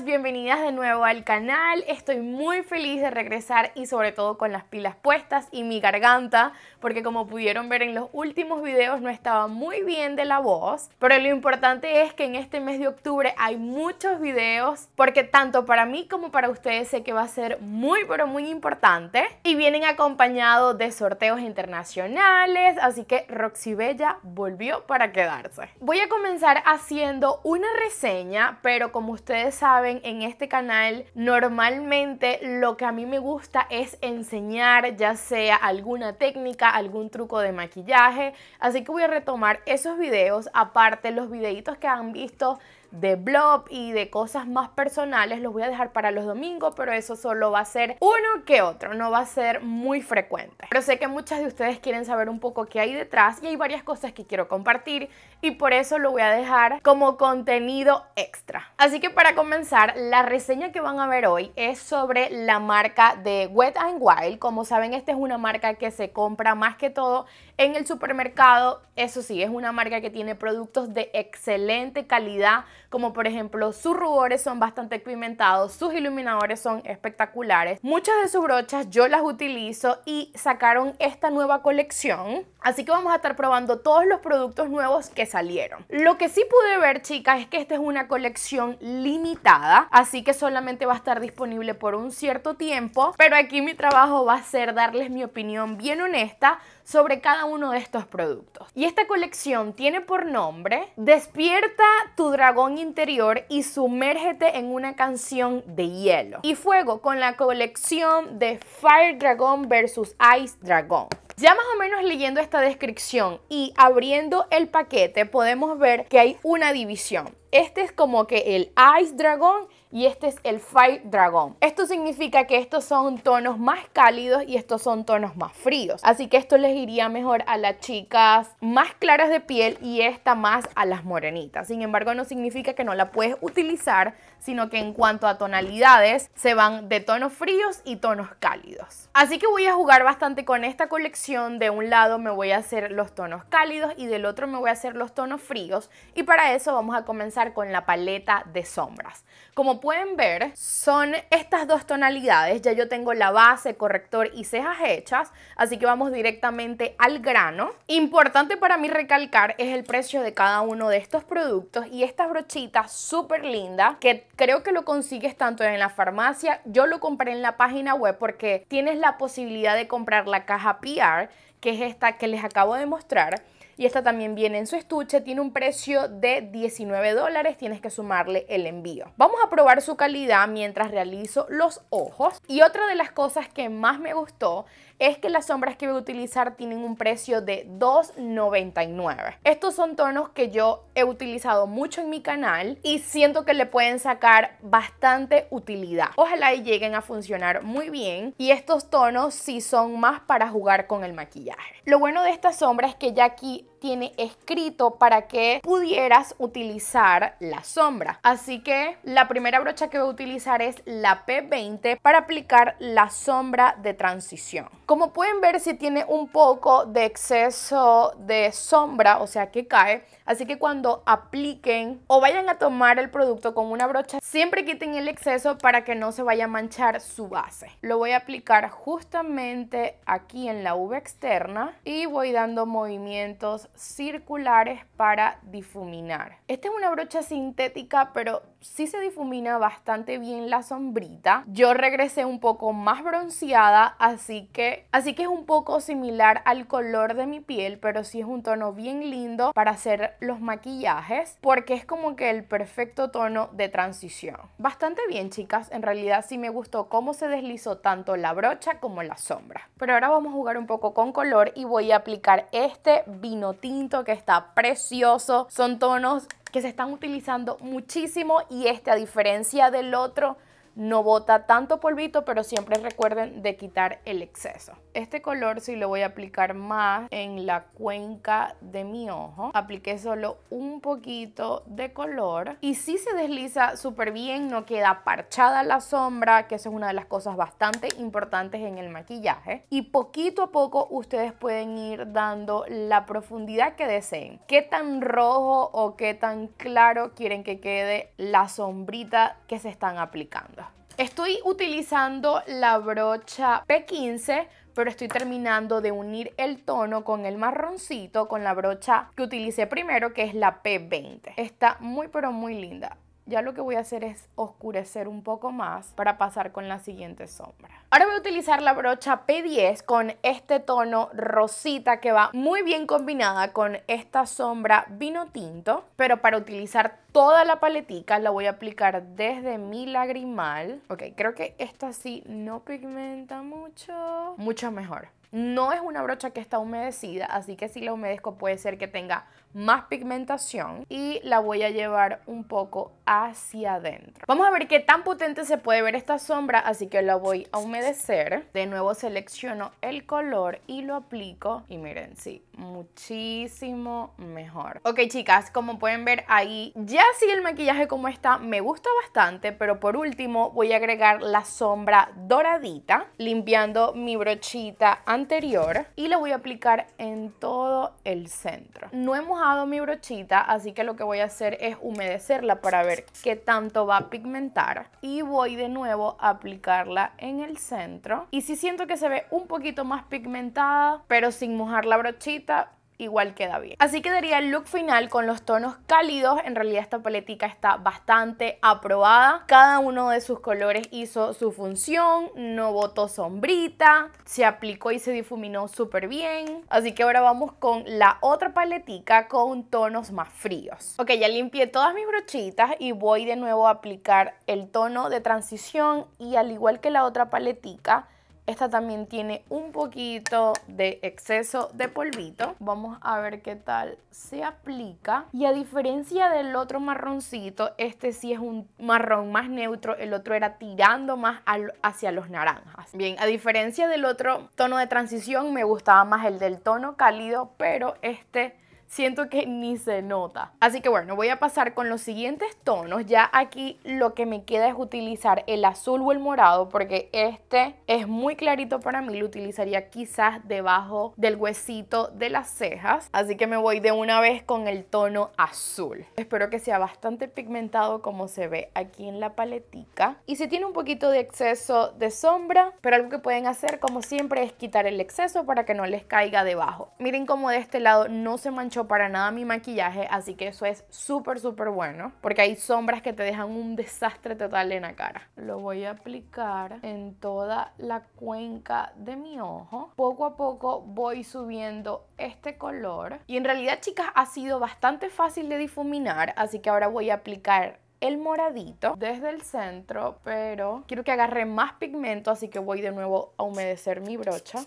bienvenidas de nuevo al canal. Estoy muy feliz de regresar y sobre todo con las pilas puestas y mi garganta porque como pudieron ver en los últimos videos no estaba muy bien de la voz, pero lo importante es que en este mes de octubre hay muchos videos porque tanto para mí como para ustedes sé que va a ser muy pero muy importante y vienen acompañados de sorteos internacionales, así que Roxy Bella volvió para quedarse. Voy a comenzar haciendo una reseña, pero como ustedes saben en este canal normalmente lo que a mí me gusta es enseñar ya sea alguna técnica, algún truco de maquillaje. Así que voy a retomar esos videos, aparte los videitos que han visto de blog y de cosas más personales los voy a dejar para los domingos, pero eso solo va a ser uno que otro, no va a ser muy frecuente. Pero sé que muchas de ustedes quieren saber un poco qué hay detrás y hay varias cosas que quiero compartir y por eso lo voy a dejar como contenido extra. Así que para comenzar, la reseña que van a ver hoy es sobre la marca de Wet and Wild. Como saben, esta es una marca que se compra más que todo en el supermercado. Eso sí, es una marca que tiene productos de excelente calidad como por ejemplo sus rubores son bastante pigmentados, sus iluminadores son espectaculares. Muchas de sus brochas yo las utilizo y sacaron esta nueva colección, así que vamos a estar probando todos los productos nuevos que salieron. Lo que sí pude ver, chicas, es que esta es una colección limitada, así que solamente va a estar disponible por un cierto tiempo, pero aquí mi trabajo va a ser darles mi opinión bien honesta sobre cada uno de estos productos. Y esta colección tiene por nombre Despierta tu dragón interior y sumérgete en una canción de hielo y fuego con la colección de Fire Dragon versus Ice Dragon. Ya más o menos leyendo esta descripción y abriendo el paquete podemos ver que hay una división. Este es como que el Ice Dragon y este es el Fire Dragon. Esto significa que estos son tonos más cálidos y estos son tonos más fríos. Así que esto les iría mejor a las chicas más claras de piel y esta más a las morenitas. Sin embargo, no significa que no la puedes utilizar sino que en cuanto a tonalidades se van de tonos fríos y tonos cálidos. Así que voy a jugar bastante con esta colección. De un lado me voy a hacer los tonos cálidos y del otro me voy a hacer los tonos fríos. Y para eso vamos a comenzar con la paleta de sombras. Como pueden ver, son estas dos tonalidades. Ya yo tengo la base, corrector y cejas hechas. Así que vamos directamente al grano. Importante para mí recalcar es el precio de cada uno de estos productos. Y estas brochitas súper linda que Creo que lo consigues tanto en la farmacia, yo lo compré en la página web porque tienes la posibilidad de comprar la caja PR, que es esta que les acabo de mostrar. Y esta también viene en su estuche, tiene un precio de 19 dólares, tienes que sumarle el envío. Vamos a probar su calidad mientras realizo los ojos. Y otra de las cosas que más me gustó es que las sombras que voy a utilizar tienen un precio de $2.99. Estos son tonos que yo he utilizado mucho en mi canal y siento que le pueden sacar bastante utilidad. Ojalá y lleguen a funcionar muy bien y estos tonos sí son más para jugar con el maquillaje. Lo bueno de estas sombras es que ya aquí tiene escrito para que pudieras utilizar la sombra. Así que la primera brocha que voy a utilizar es la P20 para aplicar la sombra de transición. Como pueden ver, si tiene un poco de exceso de sombra, o sea que cae, así que cuando apliquen o vayan a tomar el producto con una brocha, siempre quiten el exceso para que no se vaya a manchar su base. Lo voy a aplicar justamente aquí en la V externa y voy dando movimientos circulares para difuminar. Esta es una brocha sintética, pero sí se difumina bastante bien la sombrita. Yo regresé un poco más bronceada, así que, así que es un poco similar al color de mi piel, pero sí es un tono bien lindo para hacer los maquillajes, porque es como que el perfecto tono de transición. Bastante bien, chicas. En realidad sí me gustó cómo se deslizó tanto la brocha como la sombra. Pero ahora vamos a jugar un poco con color y voy a aplicar este vino tinto que está precioso. Son tonos que se están utilizando muchísimo y este, a diferencia del otro, no bota tanto polvito, pero siempre recuerden de quitar el exceso. Este color sí lo voy a aplicar más en la cuenca de mi ojo. Apliqué solo un poquito de color y sí se desliza súper bien, no queda parchada la sombra, que eso es una de las cosas bastante importantes en el maquillaje. Y poquito a poco ustedes pueden ir dando la profundidad que deseen. ¿Qué tan rojo o qué tan claro quieren que quede la sombrita que se están aplicando? Estoy utilizando la brocha P15 pero estoy terminando de unir el tono con el marroncito, con la brocha que utilicé primero, que es la P20. Está muy pero muy linda ya lo que voy a hacer es oscurecer un poco más para pasar con la siguiente sombra. Ahora voy a utilizar la brocha P10 con este tono rosita que va muy bien combinada con esta sombra vino tinto, pero para utilizar toda la paletica la voy a aplicar desde mi lagrimal. Ok, creo que esta sí no pigmenta mucho, mucho mejor. No es una brocha que está humedecida, así que si la humedezco puede ser que tenga más pigmentación y la voy a llevar un poco hacia adentro. Vamos a ver qué tan potente se puede ver esta sombra, así que la voy a humedecer. De nuevo selecciono el color y lo aplico y miren, sí, muchísimo mejor. Ok chicas, como pueden ver ahí, ya sí el maquillaje como está, me gusta bastante, pero por último voy a agregar la sombra doradita, limpiando mi brochita anterior y la voy a aplicar en todo el centro. No hemos mi brochita, así que lo que voy a hacer es humedecerla para ver qué tanto va a pigmentar. Y voy de nuevo a aplicarla en el centro. Y si siento que se ve un poquito más pigmentada, pero sin mojar la brochita, igual queda bien. Así quedaría el look final con los tonos cálidos. En realidad esta paletica está bastante aprobada. Cada uno de sus colores hizo su función, no botó sombrita, se aplicó y se difuminó súper bien. Así que ahora vamos con la otra paletica con tonos más fríos. Ok, ya limpié todas mis brochitas y voy de nuevo a aplicar el tono de transición y al igual que la otra paletica esta también tiene un poquito de exceso de polvito. Vamos a ver qué tal se aplica. Y a diferencia del otro marroncito, este sí es un marrón más neutro. El otro era tirando más hacia los naranjas. Bien, a diferencia del otro tono de transición, me gustaba más el del tono cálido, pero este siento que ni se nota. Así que bueno, voy a pasar con los siguientes tonos. Ya aquí lo que me queda es utilizar el azul o el morado porque este es muy clarito para mí. Lo utilizaría quizás debajo del huesito de las cejas. Así que me voy de una vez con el tono azul. Espero que sea bastante pigmentado como se ve aquí en la paletica. Y si tiene un poquito de exceso de sombra, pero algo que pueden hacer como siempre es quitar el exceso para que no les caiga debajo. Miren cómo de este lado no se manchó para nada mi maquillaje, así que eso es súper, súper bueno, porque hay sombras que te dejan un desastre total en la cara. Lo voy a aplicar en toda la cuenca de mi ojo. Poco a poco voy subiendo este color. Y en realidad, chicas, ha sido bastante fácil de difuminar, así que ahora voy a aplicar el moradito desde el centro, pero quiero que agarre más pigmento, así que voy de nuevo a humedecer mi brocha.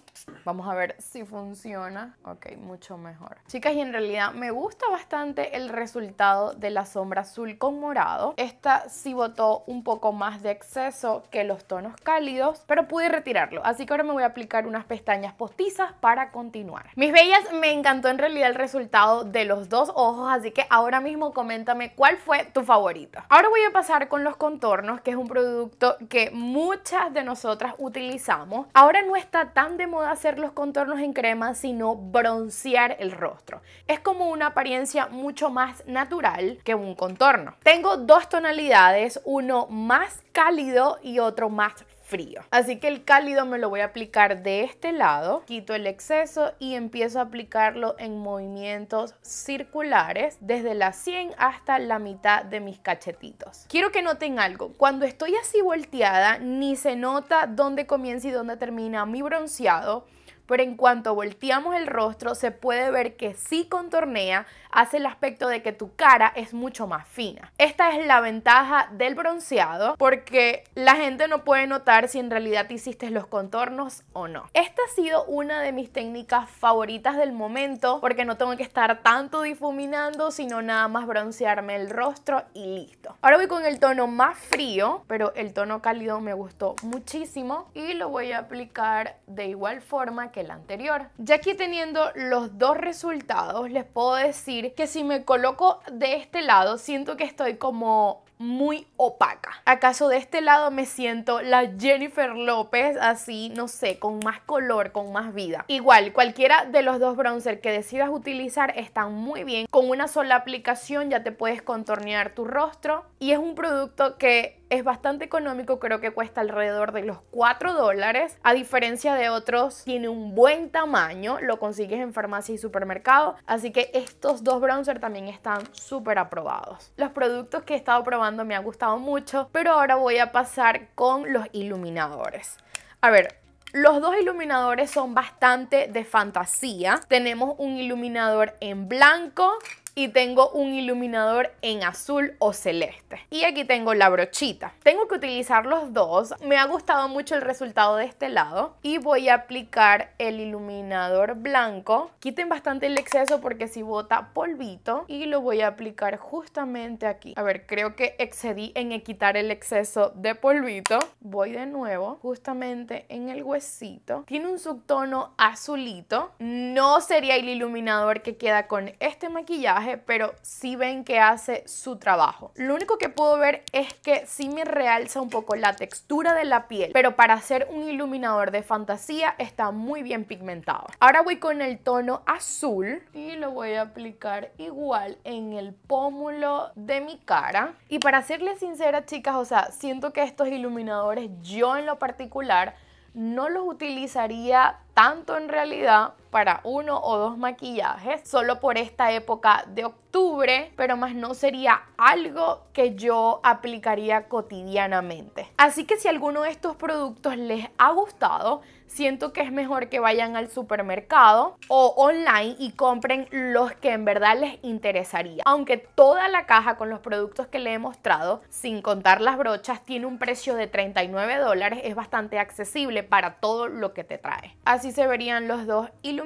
Vamos a ver si funciona. Ok, mucho mejor. Chicas, y en realidad me gusta bastante el resultado de la sombra azul con morado. Esta sí botó un poco más de exceso que los tonos cálidos, pero pude retirarlo. Así que ahora me voy a aplicar unas pestañas postizas para continuar. Mis bellas, me encantó en realidad el resultado de los dos ojos, así que ahora mismo coméntame cuál fue tu favorita. Ahora voy a pasar con los contornos, que es un producto que muchas de nosotras utilizamos. Ahora no está tan de moda hacer los contornos en crema, sino broncear el rostro. Es como una apariencia mucho más natural que un contorno. Tengo dos tonalidades, uno más cálido y otro más frío. Así que el cálido me lo voy a aplicar de este lado, quito el exceso y empiezo a aplicarlo en movimientos circulares desde la 100 hasta la mitad de mis cachetitos. Quiero que noten algo, cuando estoy así volteada ni se nota dónde comienza y dónde termina mi bronceado, pero en cuanto volteamos el rostro se puede ver que sí contornea, hace el aspecto de que tu cara es mucho más fina. Esta es la ventaja del bronceado porque la gente no puede notar si en realidad hiciste los contornos o no. Esta ha sido una de mis técnicas favoritas del momento porque no tengo que estar tanto difuminando, sino nada más broncearme el rostro y listo. Ahora voy con el tono más frío, pero el tono cálido me gustó muchísimo y lo voy a aplicar de igual forma que la anterior. Ya aquí teniendo los dos resultados, les puedo decir que si me coloco de este lado, siento que estoy como muy opaca. ¿Acaso de este lado me siento la Jennifer López así, no sé, con más color, con más vida? Igual, cualquiera de los dos bronzers que decidas utilizar están muy bien. Con una sola aplicación ya te puedes contornear tu rostro y es un producto que es bastante económico, creo que cuesta alrededor de los 4 dólares, a diferencia de otros, tiene un buen tamaño, lo consigues en farmacia y supermercado, así que estos dos bronzers también están súper aprobados. Los productos que he estado probando me han gustado mucho, pero ahora voy a pasar con los iluminadores. A ver, los dos iluminadores son bastante de fantasía. Tenemos un iluminador en blanco y tengo un iluminador en azul o celeste. Y aquí tengo la brochita. Tengo que utilizar los dos. Me ha gustado mucho el resultado de este lado y voy a aplicar el iluminador blanco. Quiten bastante el exceso porque si bota polvito y lo voy a aplicar justamente aquí. A ver, creo que excedí en quitar el exceso de polvito. Voy de nuevo justamente en el huesito. Tiene un subtono azulito. No sería el iluminador que queda con este maquillaje pero sí ven que hace su trabajo. Lo único que puedo ver es que sí me realza un poco la textura de la piel, pero para hacer un iluminador de fantasía está muy bien pigmentado. Ahora voy con el tono azul y lo voy a aplicar igual en el pómulo de mi cara. Y para serles sincera, chicas, o sea, siento que estos iluminadores yo en lo particular no los utilizaría tanto en realidad para uno o dos maquillajes solo por esta época de octubre, pero más no sería algo que yo aplicaría cotidianamente. Así que si alguno de estos productos les ha gustado, siento que es mejor que vayan al supermercado o online y compren los que en verdad les interesaría. Aunque toda la caja con los productos que le he mostrado, sin contar las brochas, tiene un precio de 39 dólares, es bastante accesible para todo lo que te trae. Así se verían los dos iluminados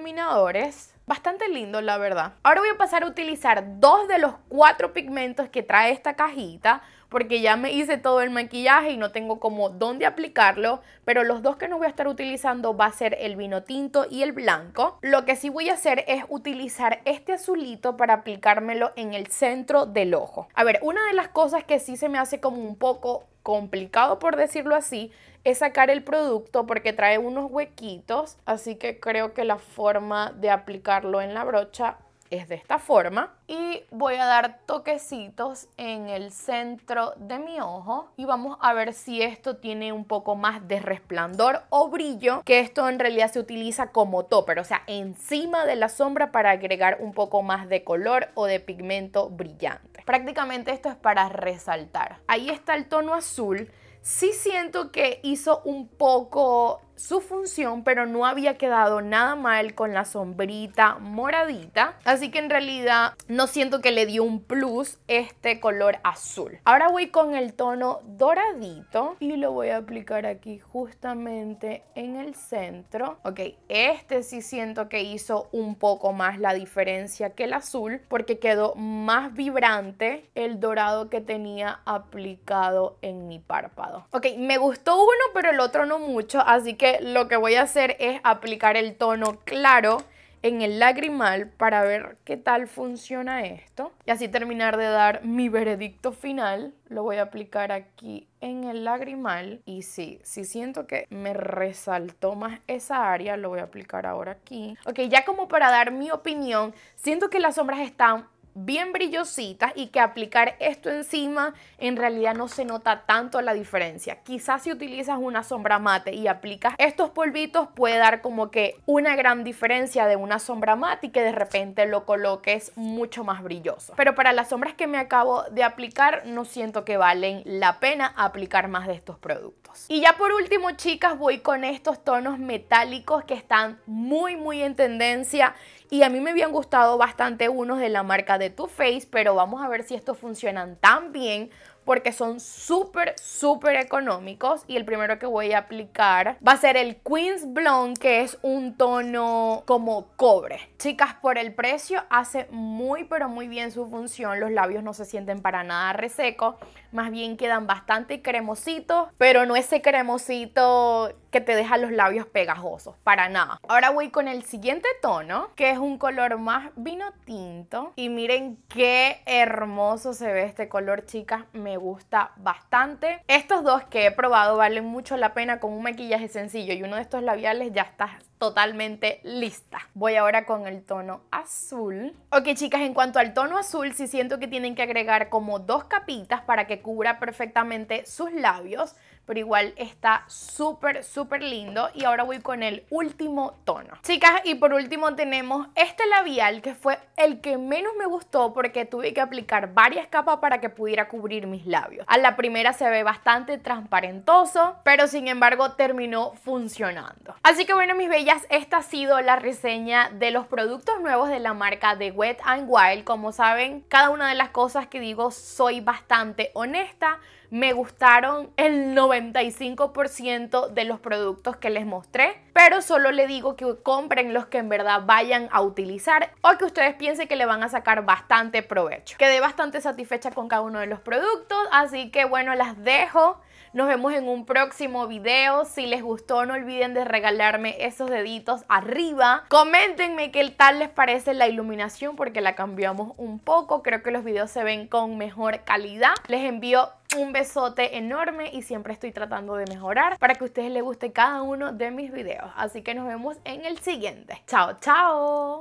Bastante lindo, la verdad. Ahora voy a pasar a utilizar dos de los cuatro pigmentos que trae esta cajita porque ya me hice todo el maquillaje y no tengo como dónde aplicarlo, pero los dos que no voy a estar utilizando va a ser el vino tinto y el blanco. Lo que sí voy a hacer es utilizar este azulito para aplicármelo en el centro del ojo. A ver, una de las cosas que sí se me hace como un poco complicado por decirlo así es sacar el producto porque trae unos huequitos así que creo que la forma de aplicarlo en la brocha es de esta forma y voy a dar toquecitos en el centro de mi ojo y vamos a ver si esto tiene un poco más de resplandor o brillo que esto en realidad se utiliza como topper o sea encima de la sombra para agregar un poco más de color o de pigmento brillante prácticamente esto es para resaltar ahí está el tono azul sí siento que hizo un poco su función, pero no había quedado nada mal con la sombrita moradita. Así que en realidad no siento que le dio un plus este color azul. Ahora voy con el tono doradito y lo voy a aplicar aquí justamente en el centro. Ok, este sí siento que hizo un poco más la diferencia que el azul porque quedó más vibrante el dorado que tenía aplicado en mi párpado. Ok, me gustó uno pero el otro no mucho, así que lo que voy a hacer es aplicar el tono claro en el lagrimal para ver qué tal funciona esto. Y así terminar de dar mi veredicto final. Lo voy a aplicar aquí en el lagrimal. Y sí, si sí siento que me resaltó más esa área, lo voy a aplicar ahora aquí. Ok, ya como para dar mi opinión, siento que las sombras están bien brillositas y que aplicar esto encima en realidad no se nota tanto la diferencia. Quizás si utilizas una sombra mate y aplicas estos polvitos puede dar como que una gran diferencia de una sombra mate y que de repente lo coloques mucho más brilloso. Pero para las sombras que me acabo de aplicar no siento que valen la pena aplicar más de estos productos. Y ya por último chicas voy con estos tonos metálicos que están muy muy en tendencia y a mí me habían gustado bastante unos de la marca de tu face, pero vamos a ver si estos funcionan tan bien porque son súper, súper económicos. Y el primero que voy a aplicar va a ser el Queen's Blonde, que es un tono como cobre. Chicas, por el precio hace muy, pero muy bien su función. Los labios no se sienten para nada resecos, más bien quedan bastante cremositos, pero no ese cremosito que te deja los labios pegajosos, para nada. Ahora voy con el siguiente tono, que es un color más vino tinto. Y miren qué hermoso se ve este color, chicas, me gusta bastante. Estos dos que he probado valen mucho la pena con un maquillaje sencillo y uno de estos labiales ya está totalmente lista. Voy ahora con el tono azul. Ok, chicas, en cuanto al tono azul, sí siento que tienen que agregar como dos capitas para que cubra perfectamente sus labios pero igual está súper, súper lindo. Y ahora voy con el último tono. Chicas, y por último tenemos este labial que fue el que menos me gustó porque tuve que aplicar varias capas para que pudiera cubrir mis labios. A la primera se ve bastante transparentoso, pero sin embargo terminó funcionando. Así que bueno, mis bellas, esta ha sido la reseña de los productos nuevos de la marca de Wet and Wild. Como saben, cada una de las cosas que digo soy bastante honesta me gustaron el 95% de los productos que les mostré, pero solo le digo que compren los que en verdad vayan a utilizar o que ustedes piensen que le van a sacar bastante provecho. Quedé bastante satisfecha con cada uno de los productos, así que bueno, las dejo. Nos vemos en un próximo video. Si les gustó, no olviden de regalarme esos deditos arriba. Coméntenme qué tal les parece la iluminación porque la cambiamos un poco. Creo que los videos se ven con mejor calidad. Les envío un besote enorme y siempre estoy tratando de mejorar para que a ustedes les guste cada uno de mis videos. Así que nos vemos en el siguiente. Chao, chao.